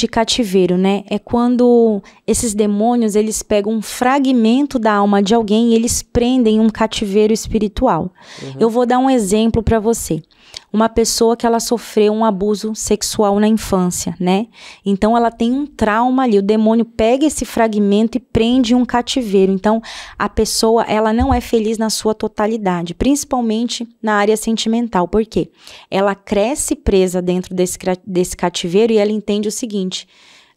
de cativeiro, né? É quando esses demônios, eles pegam um fragmento da alma de alguém e eles prendem um cativeiro espiritual. Uhum. Eu vou dar um exemplo para você uma pessoa que ela sofreu um abuso sexual na infância, né? Então ela tem um trauma ali, o demônio pega esse fragmento e prende um cativeiro. Então a pessoa, ela não é feliz na sua totalidade, principalmente na área sentimental, porque ela cresce presa dentro desse, desse cativeiro e ela entende o seguinte: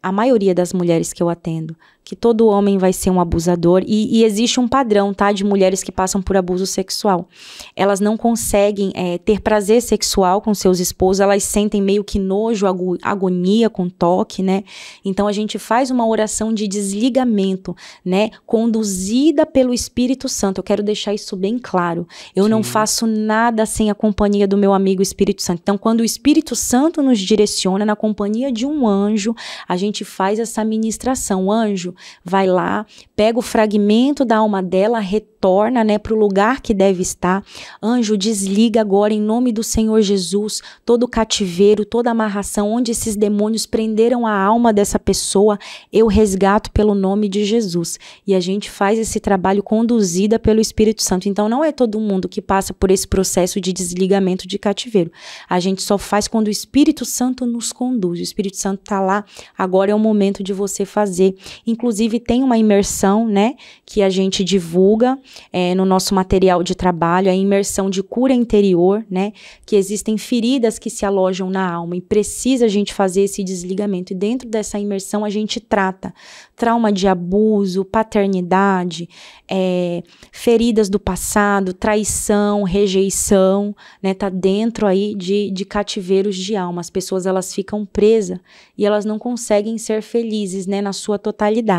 a maioria das mulheres que eu atendo, que todo homem vai ser um abusador. E, e, existe um padrão, tá? De mulheres que passam por abuso sexual. Elas não conseguem é, ter prazer sexual com seus esposos, elas sentem meio que nojo, agonia com toque, né? Então a gente faz uma oração de desligamento, né? Conduzida pelo Espírito Santo. Eu quero deixar isso bem claro. Eu Sim. não faço nada sem a companhia do meu amigo Espírito Santo. Então, quando o Espírito Santo nos direciona na companhia de um anjo, a gente faz essa ministração. Anjo, vai lá, pega o fragmento da alma dela, retorna, né, para o lugar que deve estar. Anjo, desliga agora em nome do Senhor Jesus todo cativeiro, toda amarração onde esses demônios prenderam a alma dessa pessoa, eu resgato pelo nome de Jesus. E a gente faz esse trabalho conduzida pelo Espírito Santo. Então não é todo mundo que passa por esse processo de desligamento de cativeiro. A gente só faz quando o Espírito Santo nos conduz. O Espírito Santo está lá, agora é o momento de você fazer. Inclusive, tem uma imersão, né, que a gente divulga é, no nosso material de trabalho, a imersão de cura interior, né, que existem feridas que se alojam na alma e precisa a gente fazer esse desligamento. E dentro dessa imersão, a gente trata trauma de abuso, paternidade, é, feridas do passado, traição, rejeição, né, tá dentro aí de, de cativeiros de alma. As pessoas, elas ficam presas e elas não conseguem ser felizes, né, na sua totalidade.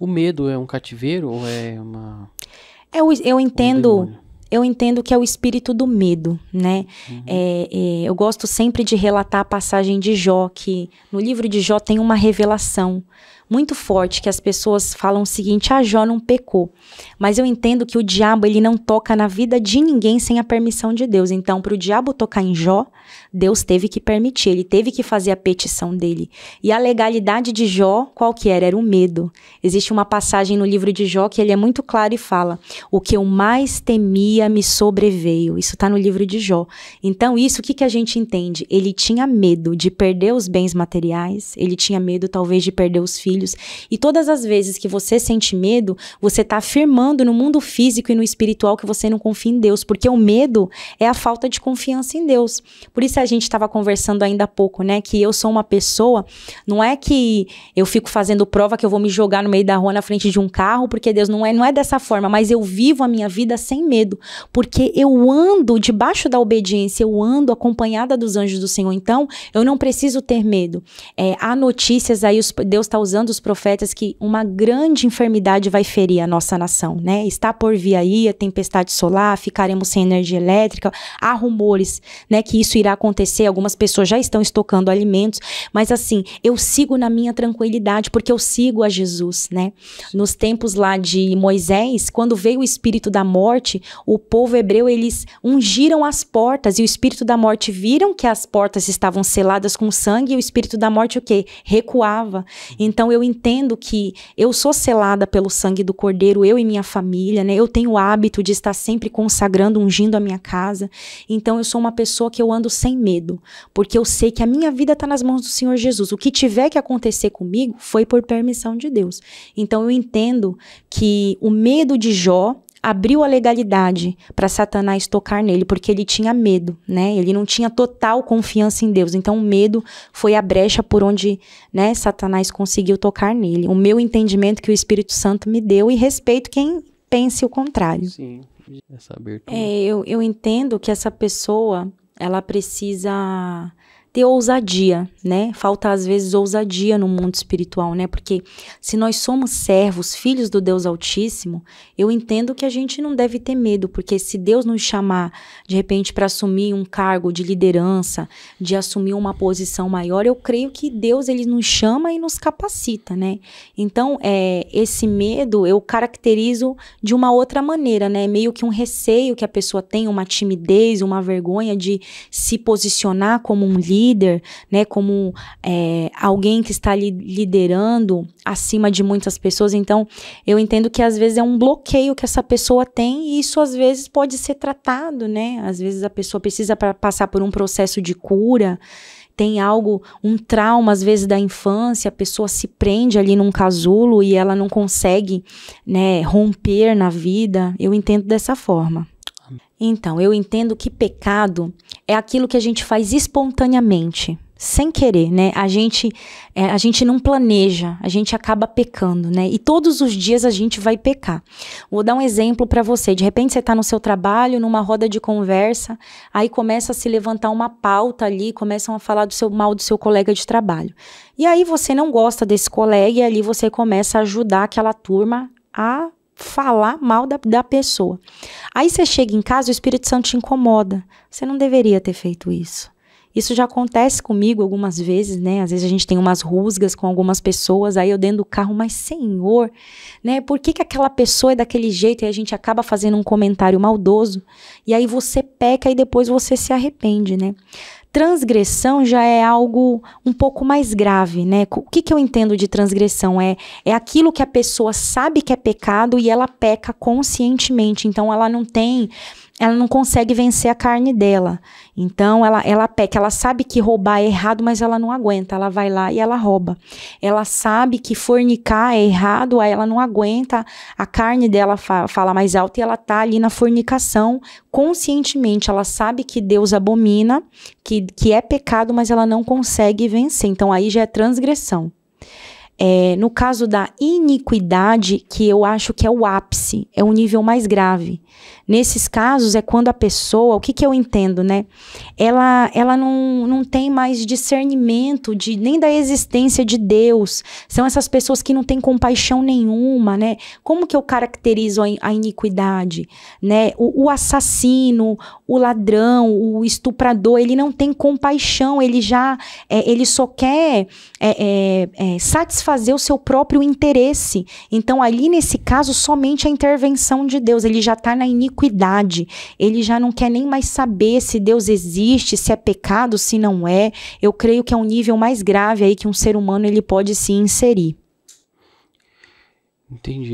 O medo é um cativeiro ou é uma. É eu, eu entendo. Um eu entendo que é o espírito do medo, né? Uhum. É, é, eu gosto sempre de relatar a passagem de Jó, que no livro de Jó tem uma revelação muito forte que as pessoas falam o seguinte: a ah, Jó não pecou". Mas eu entendo que o diabo ele não toca na vida de ninguém sem a permissão de Deus. Então, para o diabo tocar em Jó, Deus teve que permitir, ele teve que fazer a petição dele. E a legalidade de Jó, qual que era? Era o medo. Existe uma passagem no livro de Jó que ele é muito claro e fala: "O que eu mais temia me sobreveio". Isso está no livro de Jó. Então, isso o que que a gente entende? Ele tinha medo de perder os bens materiais, ele tinha medo talvez de perder os filhos filhos. E todas as vezes que você sente medo, você está afirmando no mundo físico e no espiritual que você não confia em Deus, porque o medo é a falta de confiança em Deus. Por isso a gente estava conversando ainda há pouco, né? Que eu sou uma pessoa, não é que eu fico fazendo prova que eu vou me jogar no meio da rua na frente de um carro, porque Deus não é, não é dessa forma, mas eu vivo a minha vida sem medo, porque eu ando debaixo da obediência, eu ando acompanhada dos anjos do Senhor. Então, eu não preciso ter medo. É, há notícias aí, Deus está usando avisando os profetas que uma grande enfermidade vai ferir a nossa nação, né? Está por vir aí a tempestade solar, ficaremos sem energia elétrica, há rumores, né, que isso irá acontecer, algumas pessoas já estão estocando alimentos, mas assim, eu sigo na minha tranquilidade porque eu sigo a Jesus, né? Nos tempos lá de Moisés, quando veio o espírito da morte, o povo hebreu eles ungiram as portas e o espírito da morte viram que as portas estavam seladas com sangue e o espírito da morte o quê? Recuava. Então eu entendo que eu sou selada pelo sangue do Cordeiro, eu e minha família, né? Eu tenho o hábito de estar sempre consagrando, ungindo a minha casa. Então eu sou uma pessoa que eu ando sem medo, porque eu sei que a minha vida está nas mãos do Senhor Jesus. O que tiver que acontecer comigo foi por permissão de Deus. Então eu entendo que o medo de Jó abriu a legalidade para Satanás tocar nele, porque ele tinha medo, né? Ele não tinha total confiança em Deus. Então, o medo foi a brecha por onde, né, Satanás conseguiu tocar nele. O meu entendimento que o Espírito Santo me deu e respeito quem pense o contrário. Sim, essa abertura. É, eu, eu entendo que essa pessoa, ela precisa ter ousadia, né? Falta às vezes ousadia no mundo espiritual, né? Porque se nós somos servos, filhos do Deus Altíssimo, eu entendo que a gente não deve ter medo, porque se Deus nos chamar de repente para assumir um cargo de liderança, de assumir uma posição maior, eu creio que Deus ele nos chama e nos capacita, né? Então, é, esse medo eu caracterizo de uma outra maneira, né? Meio que um receio que a pessoa tem, uma timidez, uma vergonha de se posicionar como um líder líder, né, como é, alguém que está liderando acima de muitas pessoas. Então, eu entendo que às vezes é um bloqueio que essa pessoa tem e isso às vezes pode ser tratado, né? Às vezes a pessoa precisa passar por um processo de cura tem algo, um trauma, às vezes, da infância, a pessoa se prende ali num casulo e ela não consegue né, romper na vida. Eu entendo dessa forma. Então, eu entendo que pecado é aquilo que a gente faz espontaneamente, sem querer, né? A gente, é, a gente não planeja, a gente acaba pecando, né? E todos os dias a gente vai pecar. Vou dar um exemplo para você. De repente você está no seu trabalho, numa roda de conversa, aí começa a se levantar uma pauta ali, começam a falar do seu mal do seu colega de trabalho. E aí você não gosta desse colega e ali você começa a ajudar aquela turma a falar mal da, da pessoa. Aí você chega em casa, o Espírito Santo te incomoda. Você não deveria ter feito isso. Isso já acontece comigo algumas vezes, né? Às vezes a gente tem umas rusgas com algumas pessoas, aí eu dentro do carro, mas senhor, né? Por que, que aquela pessoa é daquele jeito e a gente acaba fazendo um comentário maldoso? E aí você peca e depois você se arrepende, né? transgressão já é algo um pouco mais grave, né? O que, que eu entendo de transgressão? É, é aquilo que a pessoa sabe que é pecado e ela peca conscientemente. Então, ela não tem ela não consegue vencer a carne dela. Então ela, ela peca, ela sabe que roubar é errado, mas ela não aguenta. Ela vai lá e ela rouba. Ela sabe que fornicar é errado, aí ela não aguenta, a carne dela fa fala mais alto e ela tá ali na fornicação conscientemente. Ela sabe que Deus abomina, que, que é pecado, mas ela não consegue vencer. Então aí já é transgressão. É, no caso da iniquidade, que eu acho que é o ápice, é o nível mais grave. Nesses casos é quando a pessoa, o que, que eu entendo, né? Ela, ela não, não tem mais discernimento de, nem da existência de Deus. São essas pessoas que não têm compaixão nenhuma, né? Como que eu caracterizo a, a iniquidade? Né? O, o assassino, o ladrão, o estuprador, ele não tem compaixão, ele já, é, ele só quer é, é, é satisfazer satisfazer o seu próprio interesse. Então, ali nesse caso, somente a intervenção de Deus. Ele já está na iniquidade. Ele já não quer nem mais saber se Deus existe, se é pecado, se não é. Eu creio que é um nível mais grave aí que um ser humano ele pode se inserir. Entendi.